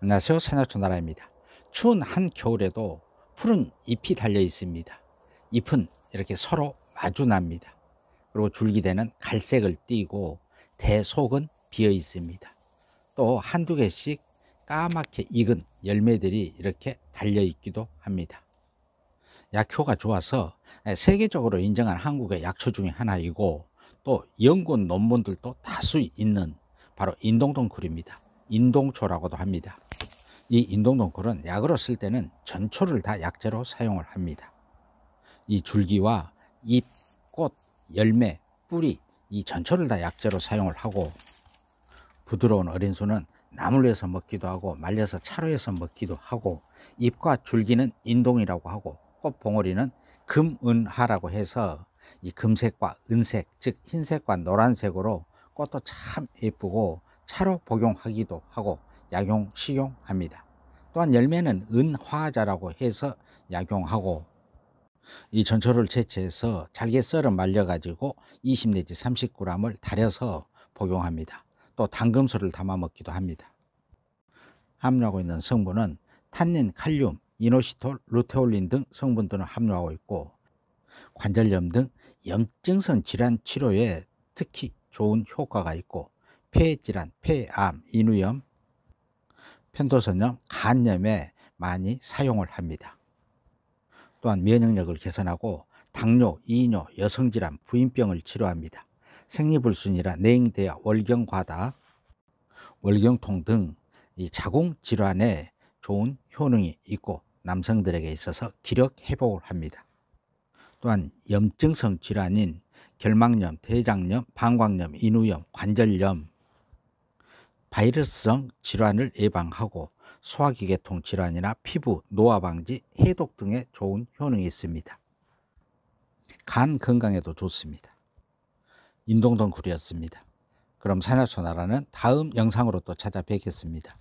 안녕하세요. 새나초나라입니다. 추운 한겨울에도 푸른 잎이 달려 있습니다. 잎은 이렇게 서로 마주납니다. 그리고 줄기대는 갈색을 띠고 대속은 비어 있습니다. 또 한두 개씩 까맣게 익은 열매들이 이렇게 달려 있기도 합니다. 약효가 좋아서 세계적으로 인정한 한국의 약초 중의 하나이고 또 연구 논문들도 다수 있는 바로 인동동 그입니다 인동초라고도 합니다. 이 인동동골은 약으로 쓸 때는 전초를 다 약재로 사용을 합니다. 이 줄기와 잎, 꽃, 열매, 뿌리 이 전초를 다 약재로 사용을 하고 부드러운 어린수는 나물로 해서 먹기도 하고 말려서 차로 해서 먹기도 하고 잎과 줄기는 인동이라고 하고 꽃 봉오리는 금은하라고 해서 이 금색과 은색 즉 흰색과 노란색으로 꽃도 참 예쁘고 차로 복용하기도 하고 약용 식용합니다. 또한 열매는 은화자라고 해서 약용하고 이 전초를 채취해서 잘게 썰어 말려가지고 20 내지 30g을 달여서 복용합니다. 또 당금소를 담아 먹기도 합니다. 함유하고 있는 성분은 탄닌, 칼륨, 이노시톨, 루테올린 등 성분들을 함유하고 있고 관절염 등 염증성 질환 치료에 특히 좋은 효과가 있고 폐질환, 폐암, 인후염, 편도선염, 간염에 많이 사용을 합니다. 또한 면역력을 개선하고 당뇨, 이뇨, 여성질환, 부인병을 치료합니다. 생리불순이라 내대야 월경과다, 월경통 등 이 자궁 질환에 좋은 효능이 있고 남성들에게 있어서 기력 회복을 합니다. 또한 염증성 질환인 결막염, 대장염, 방광염, 인후염, 관절염, 바이러스성 질환을 예방하고 소화기계통 질환이나 피부, 노화 방지, 해독 등에 좋은 효능이 있습니다. 간 건강에도 좋습니다. 인동동 굴이었습니다. 그럼 산약초 나라는 다음 영상으로 또 찾아뵙겠습니다.